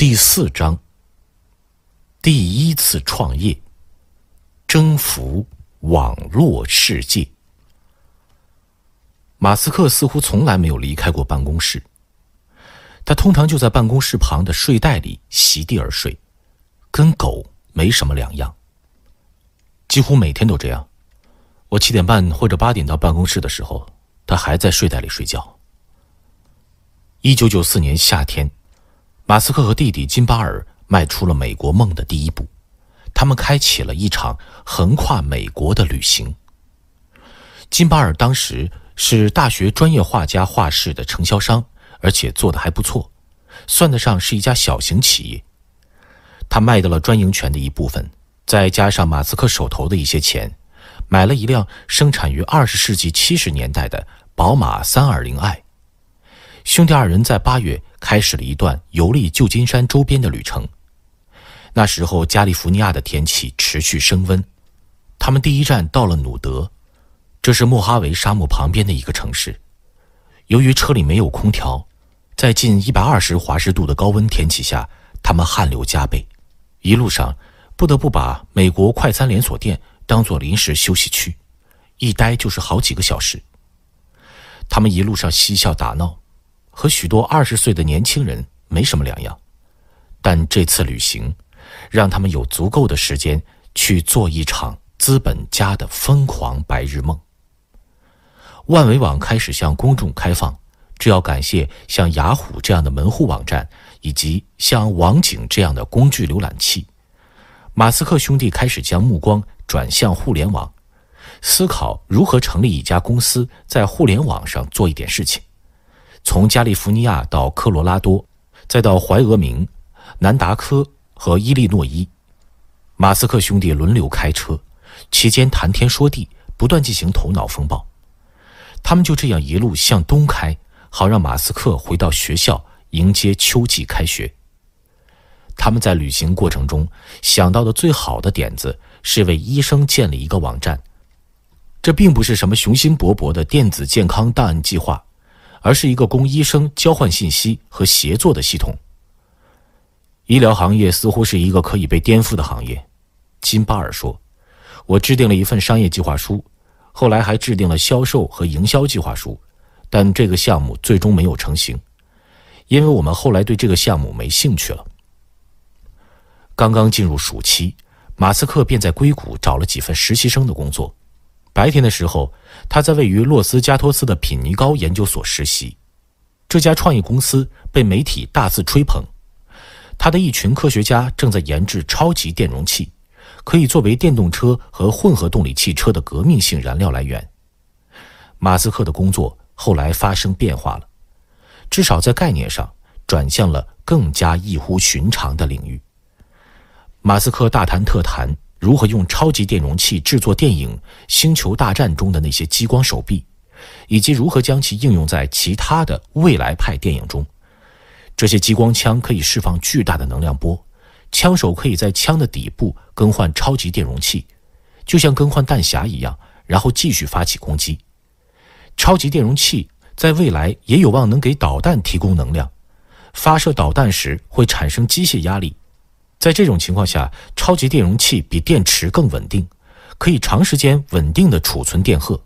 第四章：第一次创业，征服网络世界。马斯克似乎从来没有离开过办公室，他通常就在办公室旁的睡袋里席地而睡，跟狗没什么两样。几乎每天都这样。我七点半或者八点到办公室的时候，他还在睡袋里睡觉。一九九四年夏天。马斯克和弟弟金巴尔迈出了美国梦的第一步，他们开启了一场横跨美国的旅行。金巴尔当时是大学专业画家画室的承销商，而且做得还不错，算得上是一家小型企业。他卖掉了专营权的一部分，再加上马斯克手头的一些钱，买了一辆生产于二十世纪七十年代的宝马三二零 i。兄弟二人在八月。开始了一段游历旧金山周边的旅程。那时候，加利福尼亚的天气持续升温。他们第一站到了努德，这是莫哈维沙漠旁边的一个城市。由于车里没有空调，在近一百二十华氏度的高温天气下，他们汗流浃背。一路上不得不把美国快餐连锁店当作临时休息区，一待就是好几个小时。他们一路上嬉笑打闹。和许多二十岁的年轻人没什么两样，但这次旅行，让他们有足够的时间去做一场资本家的疯狂白日梦。万维网开始向公众开放，这要感谢像雅虎这样的门户网站以及像网景这样的工具浏览器。马斯克兄弟开始将目光转向互联网，思考如何成立一家公司在互联网上做一点事情。从加利福尼亚到科罗拉多，再到怀俄明、南达科和伊利诺伊，马斯克兄弟轮流开车，期间谈天说地，不断进行头脑风暴。他们就这样一路向东开，好让马斯克回到学校迎接秋季开学。他们在旅行过程中想到的最好的点子是为医生建立一个网站，这并不是什么雄心勃勃的电子健康档案计划。而是一个供医生交换信息和协作的系统。医疗行业似乎是一个可以被颠覆的行业，金巴尔说：“我制定了一份商业计划书，后来还制定了销售和营销计划书，但这个项目最终没有成型，因为我们后来对这个项目没兴趣了。”刚刚进入暑期，马斯克便在硅谷找了几份实习生的工作，白天的时候。他在位于洛斯加托斯的品尼高研究所实习，这家创意公司被媒体大肆吹捧。他的一群科学家正在研制超级电容器，可以作为电动车和混合动力汽车的革命性燃料来源。马斯克的工作后来发生变化了，至少在概念上转向了更加异乎寻常的领域。马斯克大谈特谈。如何用超级电容器制作电影《星球大战》中的那些激光手臂，以及如何将其应用在其他的未来派电影中？这些激光枪可以释放巨大的能量波，枪手可以在枪的底部更换超级电容器，就像更换弹匣一样，然后继续发起攻击。超级电容器在未来也有望能给导弹提供能量，发射导弹时会产生机械压力。在这种情况下，超级电容器比电池更稳定，可以长时间稳定的储存电荷。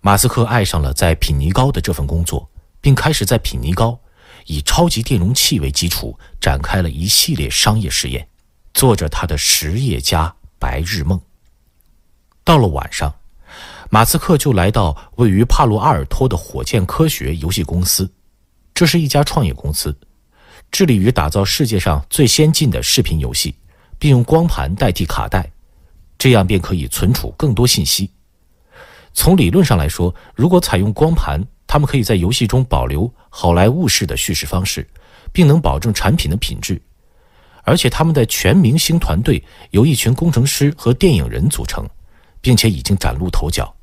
马斯克爱上了在品尼高的这份工作，并开始在品尼高以超级电容器为基础展开了一系列商业实验，做着他的实业家白日梦。到了晚上，马斯克就来到位于帕洛阿尔托的火箭科学游戏公司，这是一家创业公司。致力于打造世界上最先进的视频游戏，并用光盘代替卡带，这样便可以存储更多信息。从理论上来说，如果采用光盘，他们可以在游戏中保留好莱坞式的叙事方式，并能保证产品的品质。而且，他们的全明星团队由一群工程师和电影人组成，并且已经崭露头角。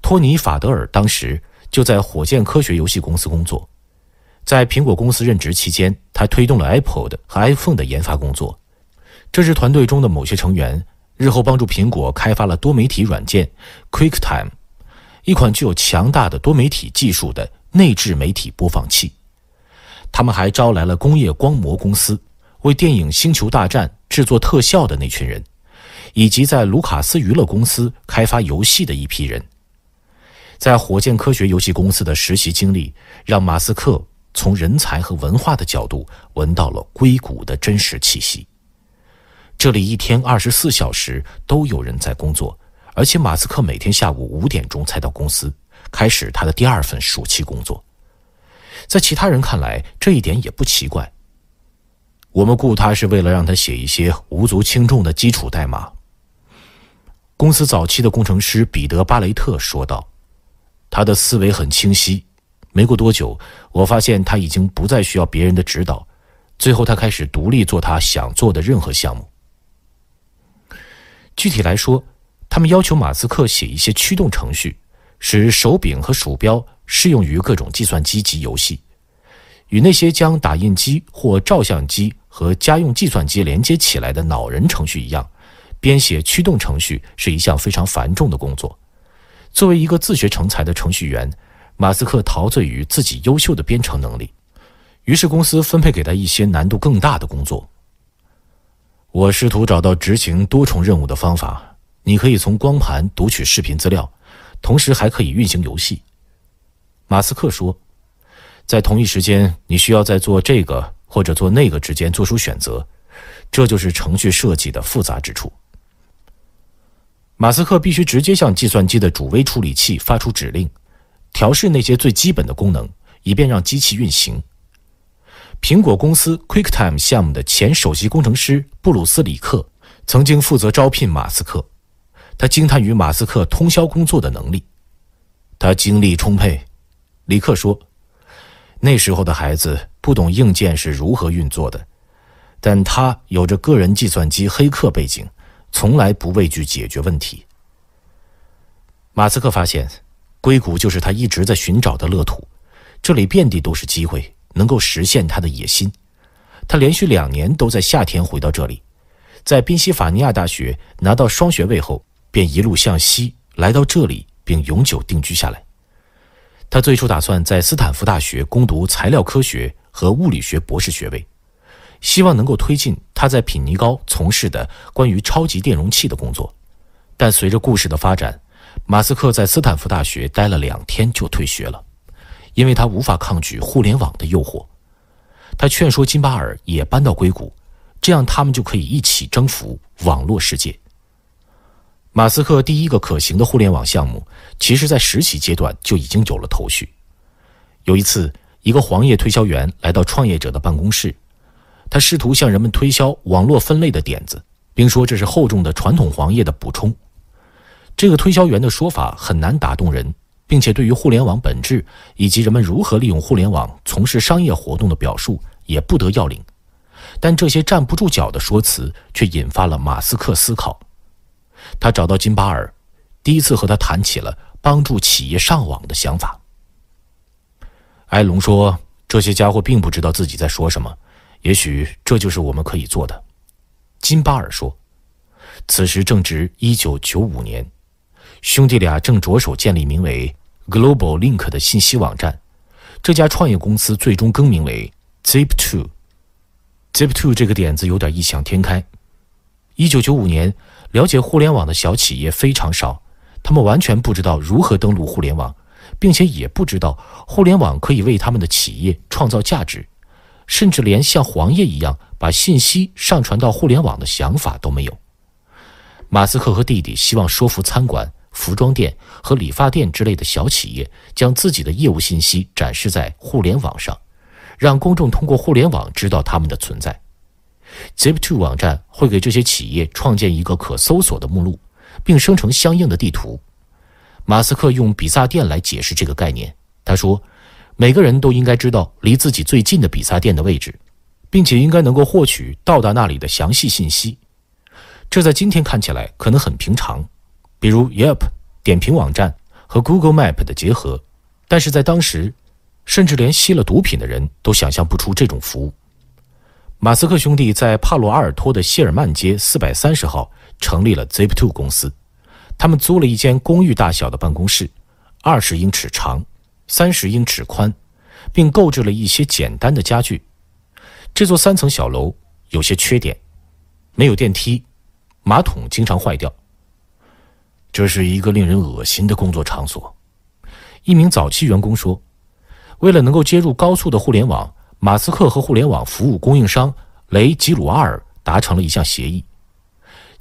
托尼·法德尔当时就在火箭科学游戏公司工作。在苹果公司任职期间，他推动了 iPod 和 iPhone 的研发工作。这支团队中的某些成员日后帮助苹果开发了多媒体软件 QuickTime，一款具有强大的多媒体技术的内置媒体播放器。他们还招来了工业光魔公司为电影《星球大战》制作特效的那群人，以及在卢卡斯娱乐公司开发游戏的一批人。在火箭科学游戏公司的实习经历让马斯克。从人才和文化的角度，闻到了硅谷的真实气息。这里一天二十四小时都有人在工作，而且马斯克每天下午五点钟才到公司，开始他的第二份暑期工作。在其他人看来，这一点也不奇怪。我们雇他是为了让他写一些无足轻重的基础代码。公司早期的工程师彼得·巴雷特说道：“他的思维很清晰。”没过多久，我发现他已经不再需要别人的指导。最后，他开始独立做他想做的任何项目。具体来说，他们要求马斯克写一些驱动程序，使手柄和鼠标适用于各种计算机及游戏。与那些将打印机或照相机和家用计算机连接起来的脑人程序一样，编写驱动程序是一项非常繁重的工作。作为一个自学成才的程序员。马斯克陶醉于自己优秀的编程能力，于是公司分配给他一些难度更大的工作。我试图找到执行多重任务的方法。你可以从光盘读取视频资料，同时还可以运行游戏。马斯克说：“在同一时间，你需要在做这个或者做那个之间做出选择，这就是程序设计的复杂之处。”马斯克必须直接向计算机的主微处理器发出指令。调试那些最基本的功能，以便让机器运行。苹果公司 QuickTime 项目的前首席工程师布鲁斯里克曾经负责招聘马斯克，他惊叹于马斯克通宵工作的能力。他精力充沛，里克说：“那时候的孩子不懂硬件是如何运作的，但他有着个人计算机黑客背景，从来不畏惧解决问题。”马斯克发现。硅谷就是他一直在寻找的乐土，这里遍地都是机会，能够实现他的野心。他连续两年都在夏天回到这里，在宾夕法尼亚大学拿到双学位后，便一路向西来到这里，并永久定居下来。他最初打算在斯坦福大学攻读材料科学和物理学博士学位，希望能够推进他在品尼高从事的关于超级电容器的工作，但随着故事的发展。马斯克在斯坦福大学待了两天就退学了，因为他无法抗拒互联网的诱惑。他劝说金巴尔也搬到硅谷，这样他们就可以一起征服网络世界。马斯克第一个可行的互联网项目，其实，在实习阶段就已经有了头绪。有一次，一个黄页推销员来到创业者的办公室，他试图向人们推销网络分类的点子，并说这是厚重的传统黄页的补充。这个推销员的说法很难打动人，并且对于互联网本质以及人们如何利用互联网从事商业活动的表述也不得要领，但这些站不住脚的说辞却引发了马斯克思考。他找到金巴尔，第一次和他谈起了帮助企业上网的想法。埃隆说：“这些家伙并不知道自己在说什么，也许这就是我们可以做的。”金巴尔说：“此时正值一九九五年。”兄弟俩正着手建立名为 Global Link 的信息网站，这家创业公司最终更名为 Zip2。Zip2 这个点子有点异想天开。一九九五年，了解互联网的小企业非常少，他们完全不知道如何登录互联网，并且也不知道互联网可以为他们的企业创造价值，甚至连像黄页一样把信息上传到互联网的想法都没有。马斯克和弟弟希望说服餐馆。服装店和理发店之类的小企业将自己的业务信息展示在互联网上，让公众通过互联网知道他们的存在。Zip2 网站会给这些企业创建一个可搜索的目录，并生成相应的地图。马斯克用比萨店来解释这个概念。他说：“每个人都应该知道离自己最近的比萨店的位置，并且应该能够获取到达那里的详细信息。这在今天看起来可能很平常。”比如 Yelp 点评网站和 Google Map 的结合，但是在当时，甚至连吸了毒品的人都想象不出这种服务。马斯克兄弟在帕罗阿尔托的谢尔曼街430号成立了 Zip2 公司，他们租了一间公寓大小的办公室，二十英尺长，三十英尺宽，并购置了一些简单的家具。这座三层小楼有些缺点，没有电梯，马桶经常坏掉。这是一个令人恶心的工作场所，一名早期员工说：“为了能够接入高速的互联网，马斯克和互联网服务供应商雷吉鲁阿尔达成了一项协议。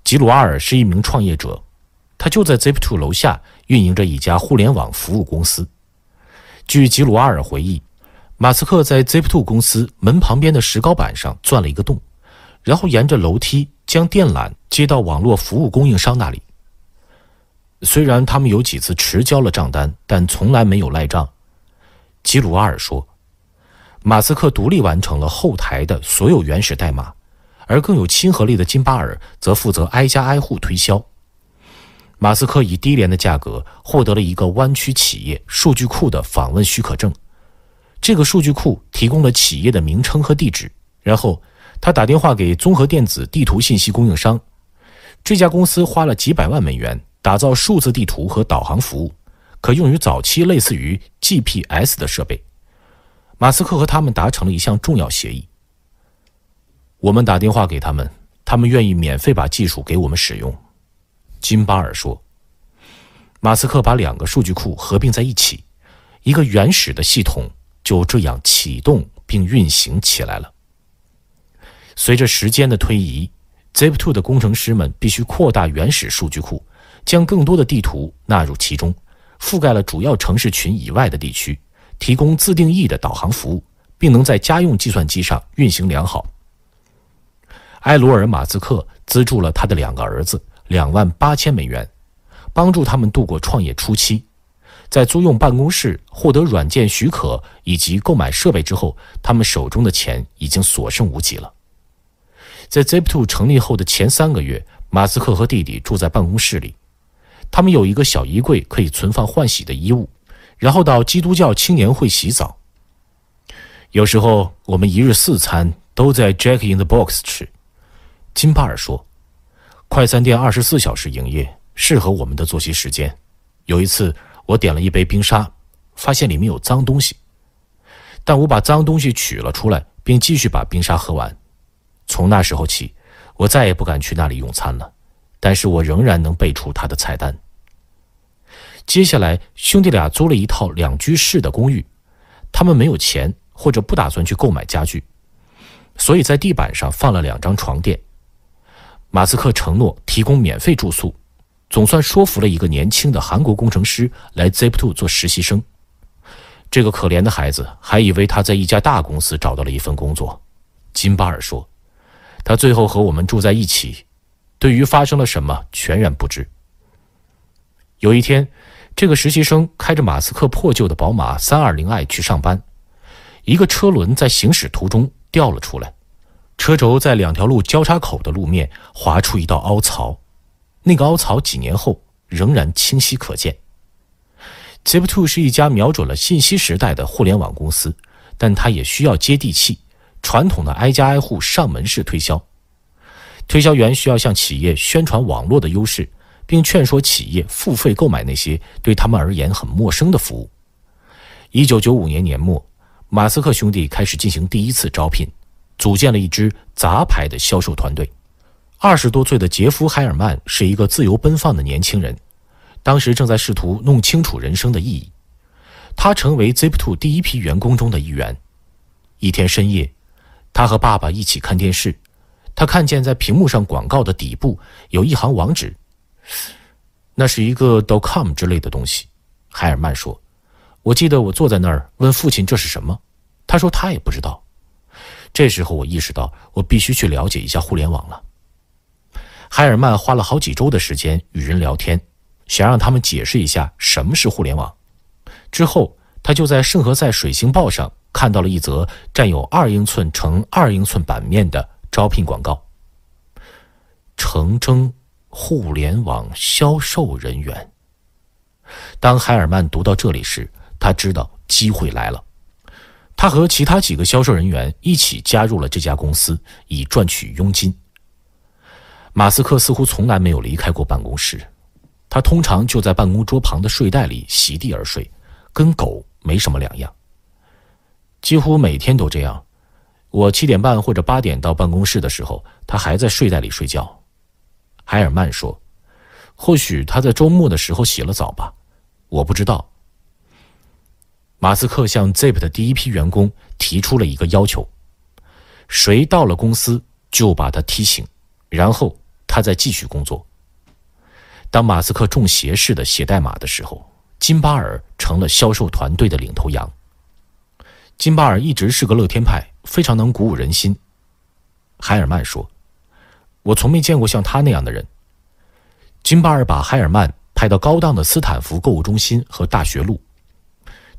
吉鲁阿尔是一名创业者，他就在 Zip2 楼下运营着一家互联网服务公司。据吉鲁阿尔回忆，马斯克在 Zip2 公司门旁边的石膏板上钻了一个洞，然后沿着楼梯将电缆接到网络服务供应商那里。”虽然他们有几次迟交了账单，但从来没有赖账，吉鲁瓦尔说：“马斯克独立完成了后台的所有原始代码，而更有亲和力的金巴尔则负责挨家挨户推销。马斯克以低廉的价格获得了一个弯曲企业数据库的访问许可证，这个数据库提供了企业的名称和地址。然后他打电话给综合电子地图信息供应商，这家公司花了几百万美元。”打造数字地图和导航服务，可用于早期类似于 GPS 的设备。马斯克和他们达成了一项重要协议。我们打电话给他们，他们愿意免费把技术给我们使用，金巴尔说。马斯克把两个数据库合并在一起，一个原始的系统就这样启动并运行起来了。随着时间的推移，Zip2 的工程师们必须扩大原始数据库。将更多的地图纳入其中，覆盖了主要城市群以外的地区，提供自定义的导航服务，并能在家用计算机上运行良好。埃尔·马斯克资助了他的两个儿子两万八千美元，帮助他们度过创业初期。在租用办公室、获得软件许可以及购买设备之后，他们手中的钱已经所剩无几了。在 Zip2 成立后的前三个月，马斯克和弟弟住在办公室里。他们有一个小衣柜，可以存放换洗的衣物，然后到基督教青年会洗澡。有时候我们一日四餐都在 Jack in the Box 吃，金巴尔说，快餐店二十四小时营业，适合我们的作息时间。有一次我点了一杯冰沙，发现里面有脏东西，但我把脏东西取了出来，并继续把冰沙喝完。从那时候起，我再也不敢去那里用餐了。但是我仍然能背出他的菜单。接下来，兄弟俩租了一套两居室的公寓，他们没有钱或者不打算去购买家具，所以在地板上放了两张床垫。马斯克承诺提供免费住宿，总算说服了一个年轻的韩国工程师来 Zip2 做实习生。这个可怜的孩子还以为他在一家大公司找到了一份工作，金巴尔说，他最后和我们住在一起。对于发生了什么，全然不知。有一天，这个实习生开着马斯克破旧的宝马三二零 i 去上班，一个车轮在行驶途中掉了出来，车轴在两条路交叉口的路面划出一道凹槽，那个凹槽几年后仍然清晰可见。Zip2 是一家瞄准了信息时代的互联网公司，但它也需要接地气，传统的挨家挨户上门式推销。推销员需要向企业宣传网络的优势，并劝说企业付费购买那些对他们而言很陌生的服务。一九九五年年末，马斯克兄弟开始进行第一次招聘，组建了一支杂牌的销售团队。二十多岁的杰夫·海尔曼是一个自由奔放的年轻人，当时正在试图弄清楚人生的意义。他成为 Zip2 第一批员工中的一员。一天深夜，他和爸爸一起看电视。他看见在屏幕上广告的底部有一行网址，那是一个 .com 之类的东西。海尔曼说：“我记得我坐在那儿问父亲这是什么，他说他也不知道。”这时候我意识到我必须去了解一下互联网了。海尔曼花了好几周的时间与人聊天，想让他们解释一下什么是互联网。之后，他就在圣何塞水星报上看到了一则占有二英寸乘二英寸版面的。招聘广告：诚征互联网销售人员。当海尔曼读到这里时，他知道机会来了。他和其他几个销售人员一起加入了这家公司，以赚取佣金。马斯克似乎从来没有离开过办公室，他通常就在办公桌旁的睡袋里席地而睡，跟狗没什么两样，几乎每天都这样。我七点半或者八点到办公室的时候，他还在睡袋里睡觉。海尔曼说：“或许他在周末的时候洗了澡吧，我不知道。”马斯克向 Zip 的第一批员工提出了一个要求：谁到了公司就把他踢醒，然后他再继续工作。当马斯克中邪似的写代码的时候，金巴尔成了销售团队的领头羊。金巴尔一直是个乐天派。非常能鼓舞人心，海尔曼说：“我从没见过像他那样的人。”金巴尔把海尔曼派到高档的斯坦福购物中心和大学路，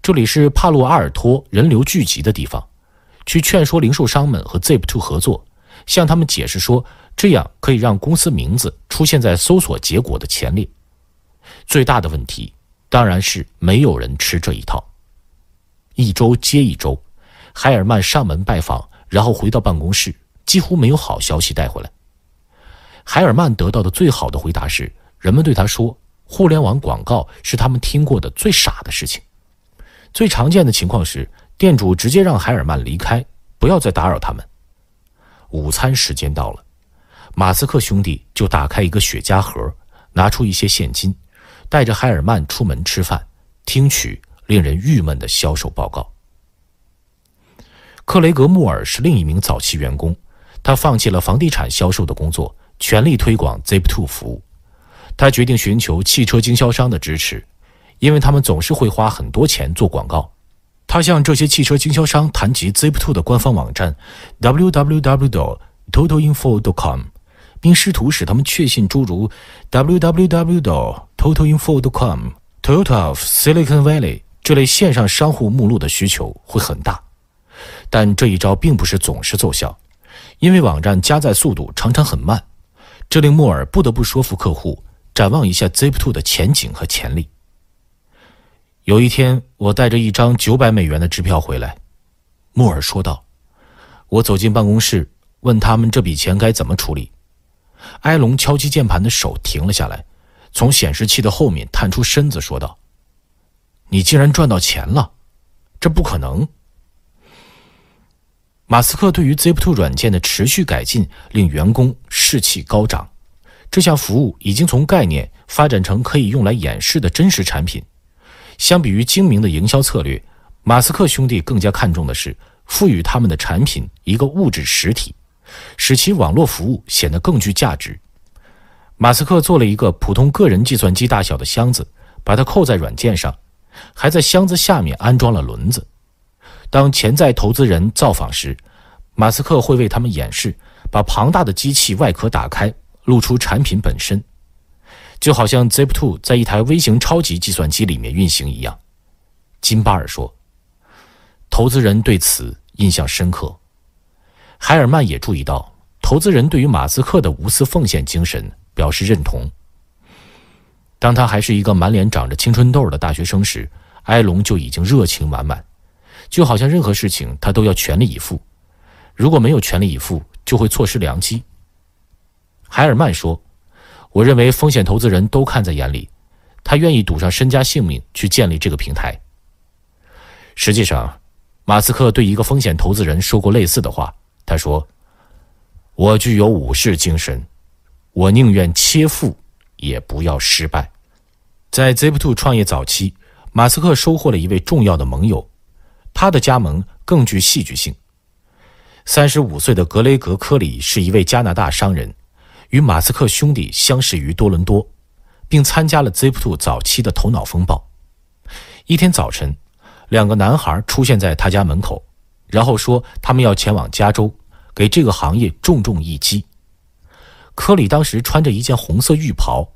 这里是帕洛阿尔托人流聚集的地方，去劝说零售商们和 Zip Two 合作，向他们解释说这样可以让公司名字出现在搜索结果的前列。最大的问题当然是没有人吃这一套，一周接一周。海尔曼上门拜访，然后回到办公室，几乎没有好消息带回来。海尔曼得到的最好的回答是：人们对他说，互联网广告是他们听过的最傻的事情。最常见的情况是，店主直接让海尔曼离开，不要再打扰他们。午餐时间到了，马斯克兄弟就打开一个雪茄盒，拿出一些现金，带着海尔曼出门吃饭，听取令人郁闷的销售报告。克雷格·穆尔是另一名早期员工，他放弃了房地产销售的工作，全力推广 Zip2 服务。他决定寻求汽车经销商的支持，因为他们总是会花很多钱做广告。他向这些汽车经销商谈及 Zip2 的官方网站 www.totalinfo.com，并试图使他们确信，诸如 www.totalinfo.com、Total of Silicon Valley 这类线上商户目录的需求会很大。但这一招并不是总是奏效，因为网站加载速度常常很慢，这令莫尔不得不说服客户展望一下 Zip2 的前景和潜力。有一天，我带着一张九百美元的支票回来，莫尔说道：“我走进办公室，问他们这笔钱该怎么处理。”埃隆敲击键盘的手停了下来，从显示器的后面探出身子说道：“你竟然赚到钱了？这不可能！”马斯克对于 Zip2 软件的持续改进令员工士气高涨。这项服务已经从概念发展成可以用来演示的真实产品。相比于精明的营销策略，马斯克兄弟更加看重的是赋予他们的产品一个物质实体，使其网络服务显得更具价值。马斯克做了一个普通个人计算机大小的箱子，把它扣在软件上，还在箱子下面安装了轮子。当潜在投资人造访时，马斯克会为他们演示，把庞大的机器外壳打开，露出产品本身，就好像 Zip2 在一台微型超级计算机里面运行一样。金巴尔说，投资人对此印象深刻。海尔曼也注意到，投资人对于马斯克的无私奉献精神表示认同。当他还是一个满脸长着青春痘的大学生时，埃隆就已经热情满满。就好像任何事情他都要全力以赴，如果没有全力以赴，就会错失良机。海尔曼说：“我认为风险投资人都看在眼里，他愿意赌上身家性命去建立这个平台。”实际上，马斯克对一个风险投资人说过类似的话。他说：“我具有武士精神，我宁愿切腹，也不要失败。”在 Zip t o 创业早期，马斯克收获了一位重要的盟友。他的加盟更具戏剧性。三十五岁的格雷格·科里是一位加拿大商人，与马斯克兄弟相识于多伦多，并参加了 Zip2 早期的头脑风暴。一天早晨，两个男孩出现在他家门口，然后说他们要前往加州，给这个行业重重一击。科里当时穿着一件红色浴袍，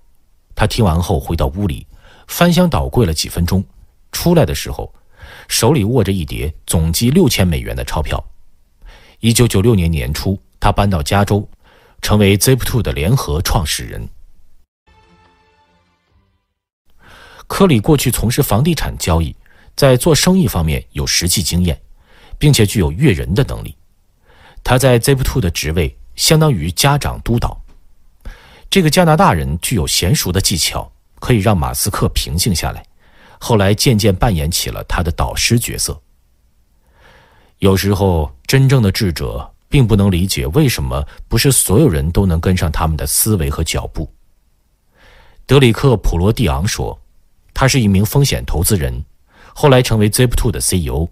他听完后回到屋里，翻箱倒柜了几分钟，出来的时候。手里握着一叠总计六千美元的钞票。一九九六年年初，他搬到加州，成为 Zip2 的联合创始人。科里过去从事房地产交易，在做生意方面有实际经验，并且具有阅人的能力。他在 Zip2 的职位相当于家长督导。这个加拿大人具有娴熟的技巧，可以让马斯克平静下来。后来渐渐扮演起了他的导师角色。有时候，真正的智者并不能理解为什么不是所有人都能跟上他们的思维和脚步。德里克·普罗蒂昂说：“他是一名风险投资人，后来成为 Zip2 的 CEO。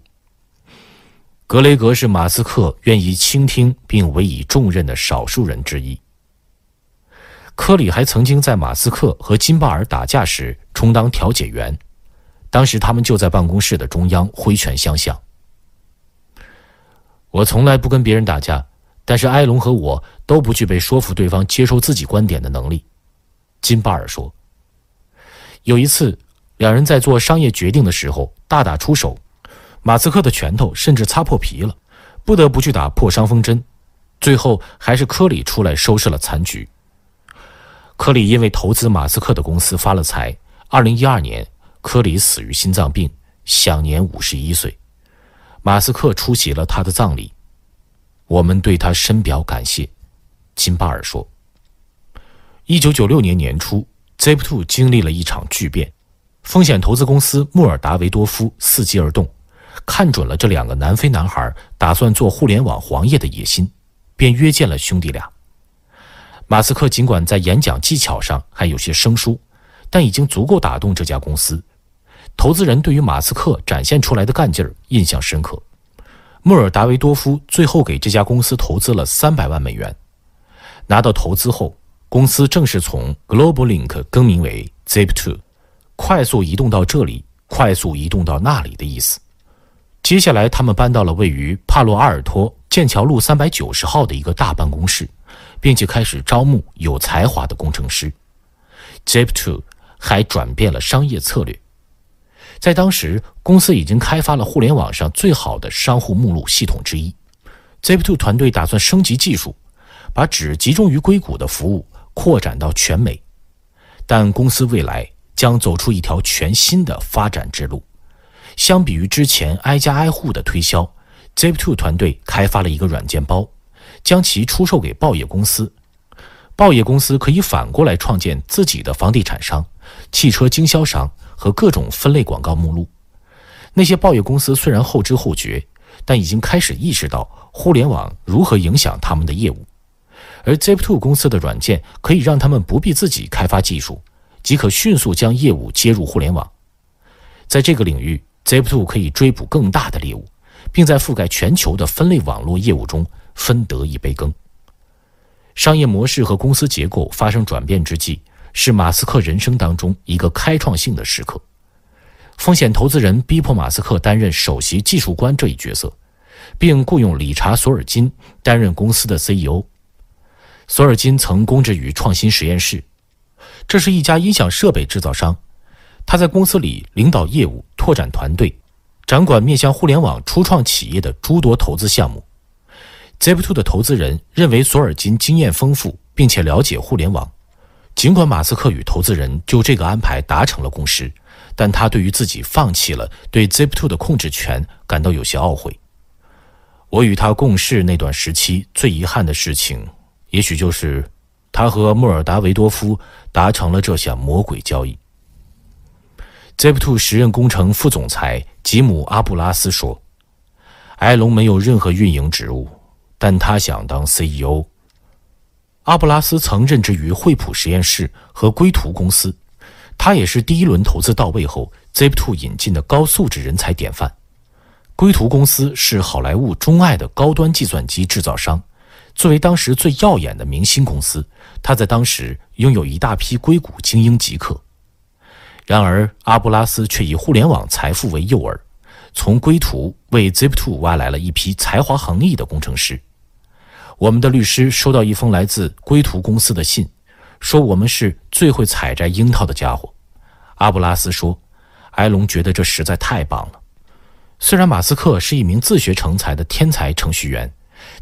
格雷格是马斯克愿意倾听并委以重任的少数人之一。科里还曾经在马斯克和金巴尔打架时充当调解员。”当时他们就在办公室的中央挥拳相向。我从来不跟别人打架，但是埃隆和我都不具备说服对方接受自己观点的能力，金巴尔说。有一次，两人在做商业决定的时候大打出手，马斯克的拳头甚至擦破皮了，不得不去打破伤风针。最后还是科里出来收拾了残局。科里因为投资马斯克的公司发了财。二零一二年。科里死于心脏病，享年五十一岁。马斯克出席了他的葬礼，我们对他深表感谢，金巴尔说。一九九六年年初，Zip2 经历了一场巨变，风险投资公司穆尔达维多夫伺机而动，看准了这两个南非男孩打算做互联网黄页的野心，便约见了兄弟俩。马斯克尽管在演讲技巧上还有些生疏，但已经足够打动这家公司。投资人对于马斯克展现出来的干劲儿印象深刻。穆尔达维多夫最后给这家公司投资了三百万美元。拿到投资后，公司正式从 GlobalLink 更名为 Zip2，快速移动到这里，快速移动到那里的意思。接下来，他们搬到了位于帕洛阿尔托剑桥路三百九十号的一个大办公室，并且开始招募有才华的工程师。Zip2 还转变了商业策略。在当时，公司已经开发了互联网上最好的商户目录系统之一。Zip2 团队打算升级技术，把只集中于硅谷的服务扩展到全美。但公司未来将走出一条全新的发展之路。相比于之前挨家挨户的推销，Zip2 团队开发了一个软件包，将其出售给报业公司。报业公司可以反过来创建自己的房地产商、汽车经销商。和各种分类广告目录，那些报业公司虽然后知后觉，但已经开始意识到互联网如何影响他们的业务，而 Zip2 公司的软件可以让他们不必自己开发技术，即可迅速将业务接入互联网。在这个领域，Zip2 可以追捕更大的猎物，并在覆盖全球的分类网络业务中分得一杯羹。商业模式和公司结构发生转变之际。是马斯克人生当中一个开创性的时刻。风险投资人逼迫马斯克担任首席技术官这一角色，并雇佣理查·索尔金担任公司的 CEO。索尔金曾供职于创新实验室，这是一家音响设备制造商。他在公司里领导业务拓展团队，掌管面向互联网初创企业的诸多投资项目。Zip2 的投资人认为索尔金经验丰富，并且了解互联网。尽管马斯克与投资人就这个安排达成了共识，但他对于自己放弃了对 Zip2 的控制权感到有些懊悔。我与他共事那段时期最遗憾的事情，也许就是他和莫尔达维多夫达成了这项魔鬼交易。Zip2 时任工程副总裁吉姆·阿布拉斯说：“埃隆没有任何运营职务，但他想当 CEO。”阿布拉斯曾任职于惠普实验室和硅图公司，他也是第一轮投资到位后 Zip2 引进的高素质人才典范。硅图公司是好莱坞钟爱的高端计算机制造商，作为当时最耀眼的明星公司，他在当时拥有一大批硅谷精英极客。然而，阿布拉斯却以互联网财富为诱饵，从硅图为 Zip2 挖来了一批才华横溢的工程师。我们的律师收到一封来自归途公司的信，说我们是最会采摘樱桃的家伙。阿布拉斯说，埃隆觉得这实在太棒了。虽然马斯克是一名自学成才的天才程序员，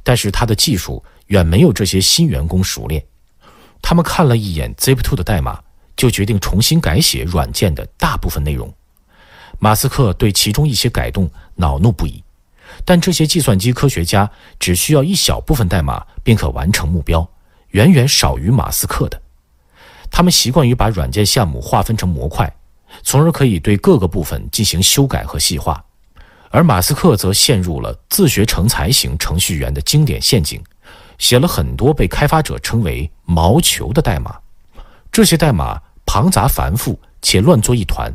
但是他的技术远没有这些新员工熟练。他们看了一眼 Zip2 的代码，就决定重新改写软件的大部分内容。马斯克对其中一些改动恼怒不已。但这些计算机科学家只需要一小部分代码便可完成目标，远远少于马斯克的。他们习惯于把软件项目划分成模块，从而可以对各个部分进行修改和细化。而马斯克则陷入了自学成才型程序员的经典陷阱，写了很多被开发者称为“毛球”的代码。这些代码庞杂繁复且乱作一团，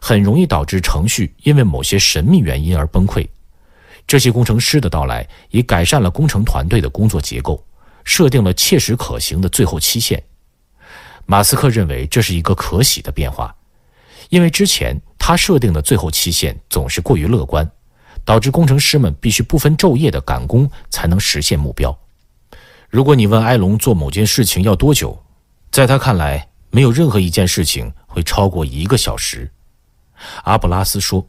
很容易导致程序因为某些神秘原因而崩溃。这些工程师的到来，也改善了工程团队的工作结构，设定了切实可行的最后期限。马斯克认为这是一个可喜的变化，因为之前他设定的最后期限总是过于乐观，导致工程师们必须不分昼夜地赶工才能实现目标。如果你问埃隆做某件事情要多久，在他看来，没有任何一件事情会超过一个小时。阿布拉斯说：“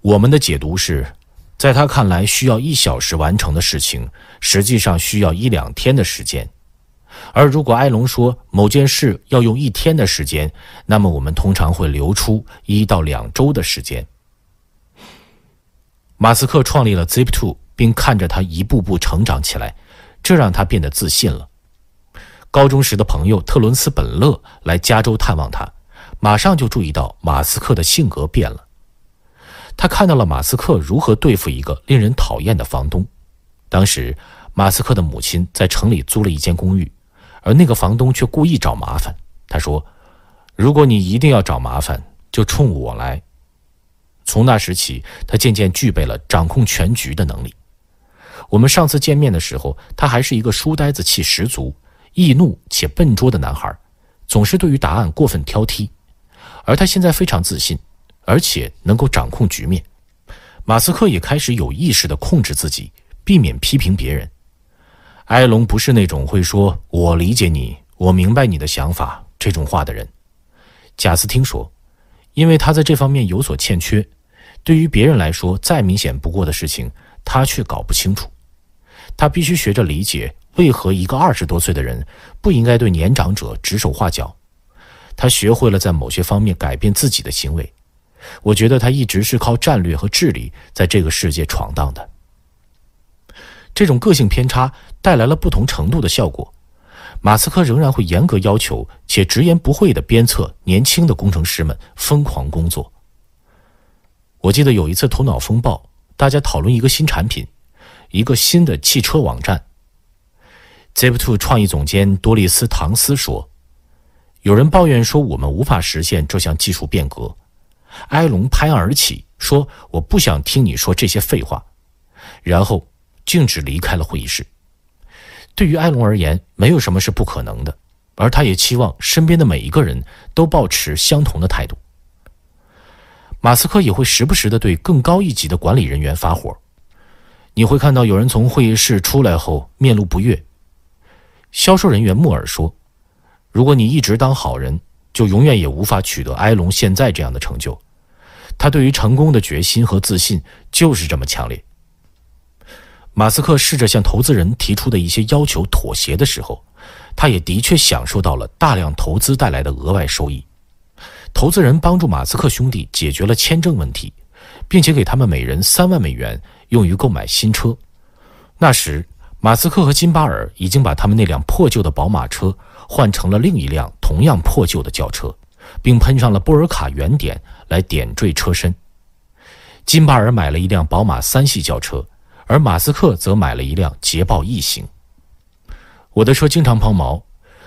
我们的解读是。”在他看来，需要一小时完成的事情，实际上需要一两天的时间。而如果埃隆说某件事要用一天的时间，那么我们通常会留出一到两周的时间。马斯克创立了 Zip2，并看着他一步步成长起来，这让他变得自信了。高中时的朋友特伦斯·本勒来加州探望他，马上就注意到马斯克的性格变了。他看到了马斯克如何对付一个令人讨厌的房东。当时，马斯克的母亲在城里租了一间公寓，而那个房东却故意找麻烦。他说：“如果你一定要找麻烦，就冲我来。”从那时起，他渐渐具备了掌控全局的能力。我们上次见面的时候，他还是一个书呆子气十足、易怒且笨拙的男孩，总是对于答案过分挑剔。而他现在非常自信。而且能够掌控局面，马斯克也开始有意识地控制自己，避免批评别人。埃隆不是那种会说“我理解你，我明白你的想法”这种话的人，贾斯汀说，因为他在这方面有所欠缺。对于别人来说再明显不过的事情，他却搞不清楚。他必须学着理解，为何一个二十多岁的人不应该对年长者指手画脚。他学会了在某些方面改变自己的行为。我觉得他一直是靠战略和智力在这个世界闯荡的。这种个性偏差带来了不同程度的效果。马斯克仍然会严格要求且直言不讳地鞭策年轻的工程师们疯狂工作。我记得有一次头脑风暴，大家讨论一个新产品，一个新的汽车网站。Zip2 创意总监多丽丝·唐斯说：“有人抱怨说我们无法实现这项技术变革。”埃隆拍案而起，说：“我不想听你说这些废话。”然后径直离开了会议室。对于埃隆而言，没有什么是不可能的，而他也期望身边的每一个人都保持相同的态度。马斯克也会时不时地对更高一级的管理人员发火。你会看到有人从会议室出来后，面露不悦。销售人员莫尔说：“如果你一直当好人。”就永远也无法取得埃隆现在这样的成就。他对于成功的决心和自信就是这么强烈。马斯克试着向投资人提出的一些要求妥协的时候，他也的确享受到了大量投资带来的额外收益。投资人帮助马斯克兄弟解决了签证问题，并且给他们每人三万美元用于购买新车。那时，马斯克和金巴尔已经把他们那辆破旧的宝马车。换成了另一辆同样破旧的轿车，并喷上了波尔卡原点来点缀车身。金巴尔买了一辆宝马三系轿车，而马斯克则买了一辆捷豹 E 型。我的车经常抛锚，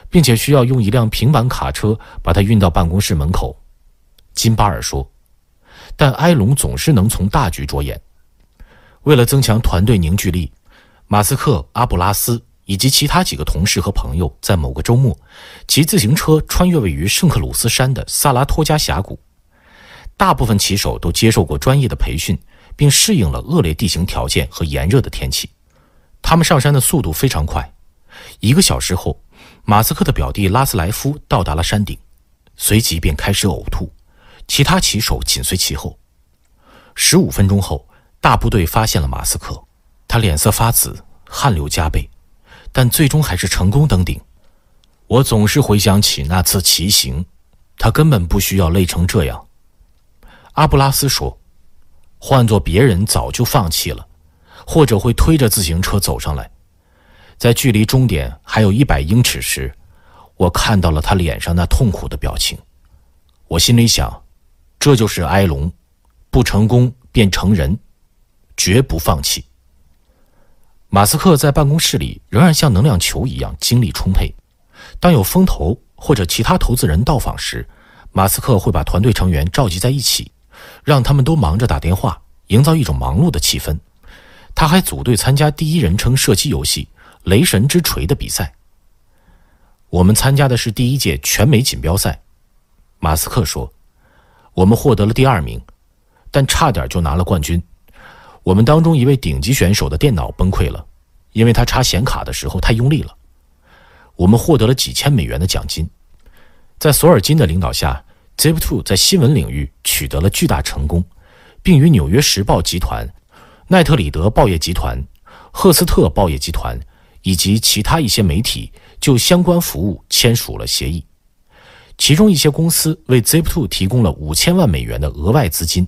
并且需要用一辆平板卡车把它运到办公室门口，金巴尔说。但埃隆总是能从大局着眼。为了增强团队凝聚力，马斯克阿布拉斯。以及其他几个同事和朋友在某个周末，骑自行车穿越位于圣克鲁斯山的萨拉托加峡谷。大部分骑手都接受过专业的培训，并适应了恶劣地形条件和炎热的天气。他们上山的速度非常快。一个小时后，马斯克的表弟拉斯莱夫到达了山顶，随即便开始呕吐。其他骑手紧随其后。十五分钟后，大部队发现了马斯克，他脸色发紫，汗流浃背。但最终还是成功登顶。我总是回想起那次骑行，他根本不需要累成这样。阿布拉斯说：“换做别人早就放弃了，或者会推着自行车走上来。”在距离终点还有一百英尺时，我看到了他脸上那痛苦的表情。我心里想：这就是埃隆，不成功便成人，绝不放弃。马斯克在办公室里仍然像能量球一样精力充沛。当有风投或者其他投资人到访时，马斯克会把团队成员召集在一起，让他们都忙着打电话，营造一种忙碌的气氛。他还组队参加第一人称射击游戏《雷神之锤》的比赛。我们参加的是第一届全美锦标赛，马斯克说，我们获得了第二名，但差点就拿了冠军。我们当中一位顶级选手的电脑崩溃了，因为他插显卡的时候太用力了。我们获得了几千美元的奖金。在索尔金的领导下，Zip t o 在新闻领域取得了巨大成功，并与纽约时报集团、奈特里德报业集团、赫斯特报业集团以及其他一些媒体就相关服务签署了协议。其中一些公司为 Zip t o 提供了五千万美元的额外资金，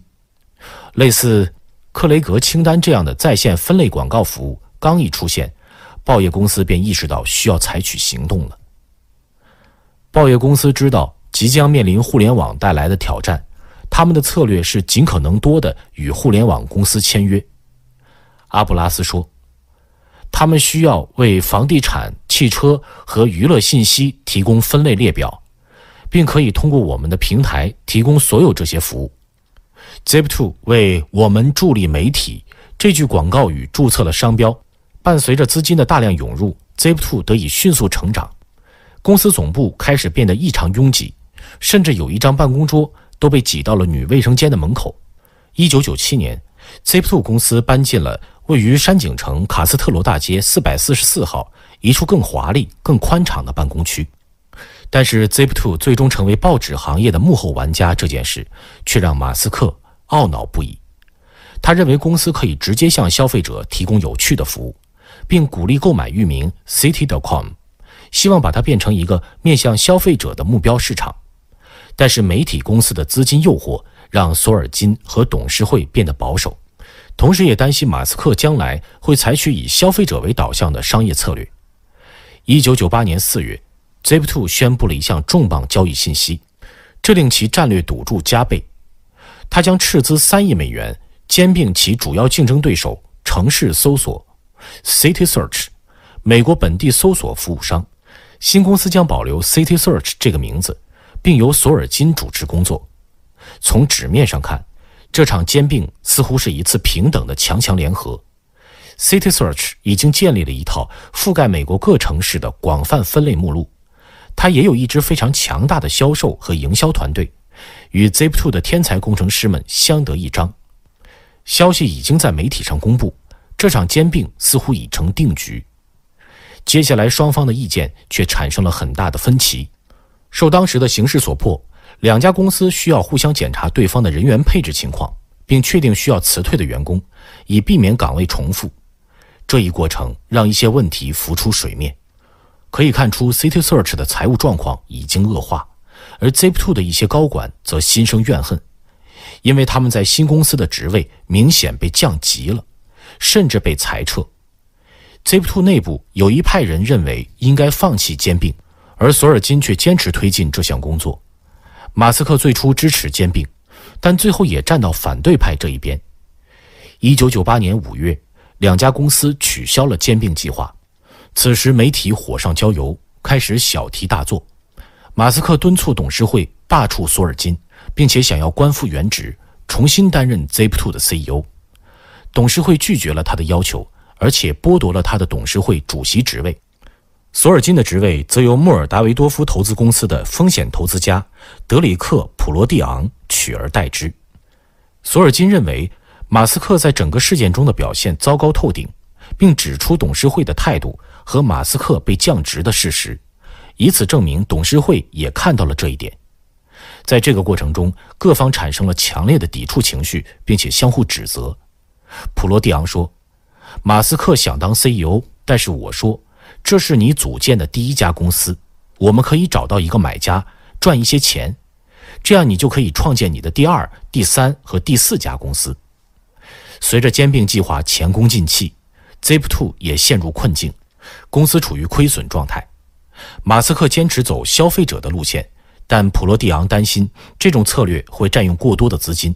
类似。克雷格清单这样的在线分类广告服务刚一出现，报业公司便意识到需要采取行动了。报业公司知道即将面临互联网带来的挑战，他们的策略是尽可能多的与互联网公司签约。阿布拉斯说：“他们需要为房地产、汽车和娱乐信息提供分类列表，并可以通过我们的平台提供所有这些服务。” Zip2 为我们助力媒体这句广告语注册了商标。伴随着资金的大量涌入，Zip2 得以迅速成长。公司总部开始变得异常拥挤，甚至有一张办公桌都被挤到了女卫生间的门口。1997年，Zip2 公司搬进了位于山景城卡斯特罗大街444号一处更华丽、更宽敞的办公区。但是，Zip2 最终成为报纸行业的幕后玩家这件事，却让马斯克。懊恼不已，他认为公司可以直接向消费者提供有趣的服务，并鼓励购买域名 city.com，希望把它变成一个面向消费者的目标市场。但是媒体公司的资金诱惑让索尔金和董事会变得保守，同时也担心马斯克将来会采取以消费者为导向的商业策略。一九九八年四月，Zip2 宣布了一项重磅交易信息，这令其战略赌注加倍。他将斥资三亿美元兼并其主要竞争对手城市搜索 （City Search），美国本地搜索服务商。新公司将保留 City Search 这个名字，并由索尔金主持工作。从纸面上看，这场兼并似乎是一次平等的强强联合。City Search 已经建立了一套覆盖美国各城市的广泛分类目录，它也有一支非常强大的销售和营销团队。与 Zip2 的天才工程师们相得益彰。消息已经在媒体上公布，这场兼并似乎已成定局。接下来，双方的意见却产生了很大的分歧。受当时的形势所迫，两家公司需要互相检查对方的人员配置情况，并确定需要辞退的员工，以避免岗位重复。这一过程让一些问题浮出水面。可以看出，Citysearch 的财务状况已经恶化。而 Zip2 的一些高管则心生怨恨，因为他们在新公司的职位明显被降级了，甚至被裁撤。Zip2 内部有一派人认为应该放弃兼并，而索尔金却坚持推进这项工作。马斯克最初支持兼并，但最后也站到反对派这一边。一九九八年五月，两家公司取消了兼并计划。此时媒体火上浇油，开始小题大做。马斯克敦促董事会罢黜索尔金，并且想要官复原职，重新担任 Zip2 的 CEO。董事会拒绝了他的要求，而且剥夺了他的董事会主席职位。索尔金的职位则由莫尔达维多夫投资公司的风险投资家德里克·普罗蒂昂取而代之。索尔金认为，马斯克在整个事件中的表现糟糕透顶，并指出董事会的态度和马斯克被降职的事实。以此证明董事会也看到了这一点，在这个过程中，各方产生了强烈的抵触情绪，并且相互指责。普罗蒂昂说：“马斯克想当 CEO，但是我说，这是你组建的第一家公司，我们可以找到一个买家赚一些钱，这样你就可以创建你的第二、第三和第四家公司。”随着兼并计划前功尽弃，Zip2 也陷入困境，公司处于亏损状态。马斯克坚持走消费者的路线，但普罗蒂昂担心这种策略会占用过多的资金。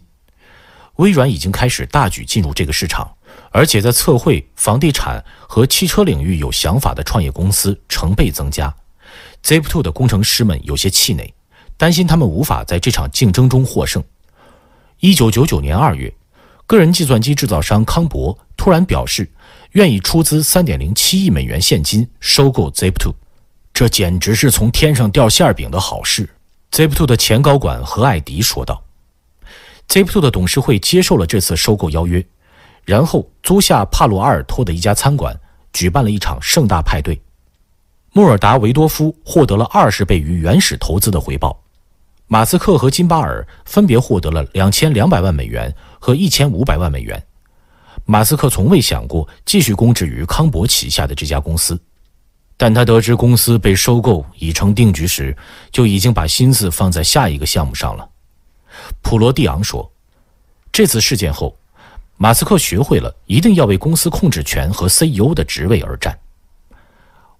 微软已经开始大举进入这个市场，而且在测绘、房地产和汽车领域有想法的创业公司成倍增加。Zip2 的工程师们有些气馁，担心他们无法在这场竞争中获胜。一九九九年二月，个人计算机制造商康柏突然表示，愿意出资三点零七亿美元现金收购 Zip2。这简直是从天上掉馅饼的好事，Zip2 的前高管何艾迪说道。Zip2 的董事会接受了这次收购邀约，然后租下帕罗阿尔托的一家餐馆，举办了一场盛大派对。莫尔达维多夫获得了二十倍于原始投资的回报，马斯克和金巴尔分别获得了两千两百万美元和一千五百万美元。马斯克从未想过继续供职于康柏旗下的这家公司。但他得知公司被收购已成定局时，就已经把心思放在下一个项目上了。普罗蒂昂说：“这次事件后，马斯克学会了一定要为公司控制权和 CEO 的职位而战。”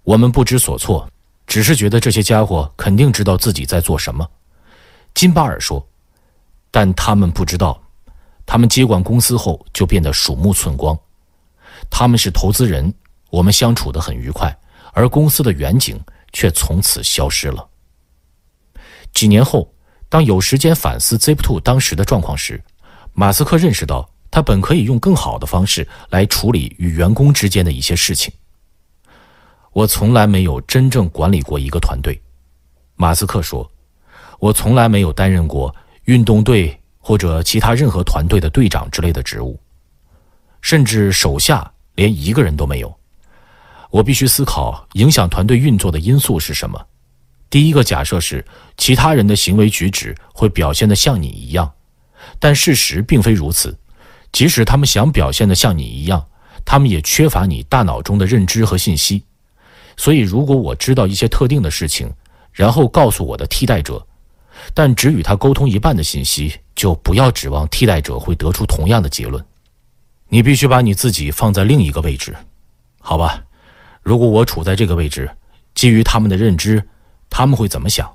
我们不知所措，只是觉得这些家伙肯定知道自己在做什么。”金巴尔说：“但他们不知道，他们接管公司后就变得鼠目寸光。他们是投资人，我们相处得很愉快。”而公司的远景却从此消失了。几年后，当有时间反思 Zip2 当时的状况时，马斯克认识到，他本可以用更好的方式来处理与员工之间的一些事情。我从来没有真正管理过一个团队，马斯克说：“我从来没有担任过运动队或者其他任何团队的队长之类的职务，甚至手下连一个人都没有。”我必须思考影响团队运作的因素是什么。第一个假设是，其他人的行为举止会表现得像你一样，但事实并非如此。即使他们想表现得像你一样，他们也缺乏你大脑中的认知和信息。所以，如果我知道一些特定的事情，然后告诉我的替代者，但只与他沟通一半的信息，就不要指望替代者会得出同样的结论。你必须把你自己放在另一个位置，好吧？如果我处在这个位置，基于他们的认知，他们会怎么想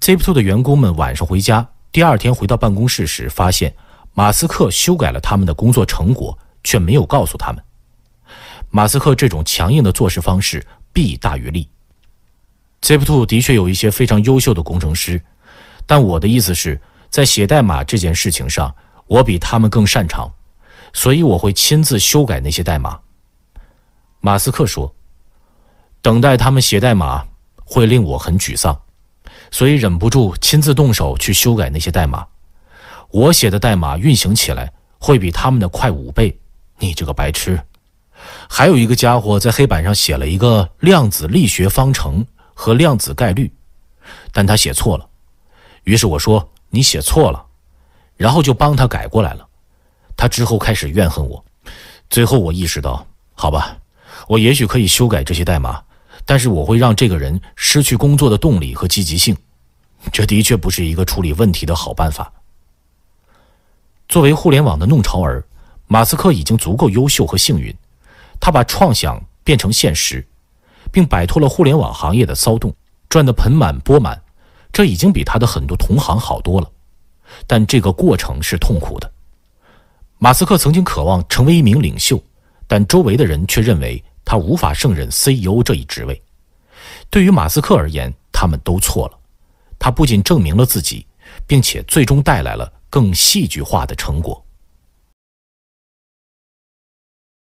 ？Zip t o 的员工们晚上回家，第二天回到办公室时，发现马斯克修改了他们的工作成果，却没有告诉他们。马斯克这种强硬的做事方式弊大于利。Zip t o 的确有一些非常优秀的工程师，但我的意思是在写代码这件事情上，我比他们更擅长，所以我会亲自修改那些代码。马斯克说：“等待他们写代码会令我很沮丧，所以忍不住亲自动手去修改那些代码。我写的代码运行起来会比他们的快五倍。你这个白痴！还有一个家伙在黑板上写了一个量子力学方程和量子概率，但他写错了。于是我说：‘你写错了。’然后就帮他改过来了。他之后开始怨恨我。最后我意识到：好吧。”我也许可以修改这些代码，但是我会让这个人失去工作的动力和积极性，这的确不是一个处理问题的好办法。作为互联网的弄潮儿，马斯克已经足够优秀和幸运，他把创想变成现实，并摆脱了互联网行业的骚动，赚得盆满钵满，这已经比他的很多同行好多了。但这个过程是痛苦的。马斯克曾经渴望成为一名领袖，但周围的人却认为。他无法胜任 CEO 这一职位。对于马斯克而言，他们都错了。他不仅证明了自己，并且最终带来了更戏剧化的成果。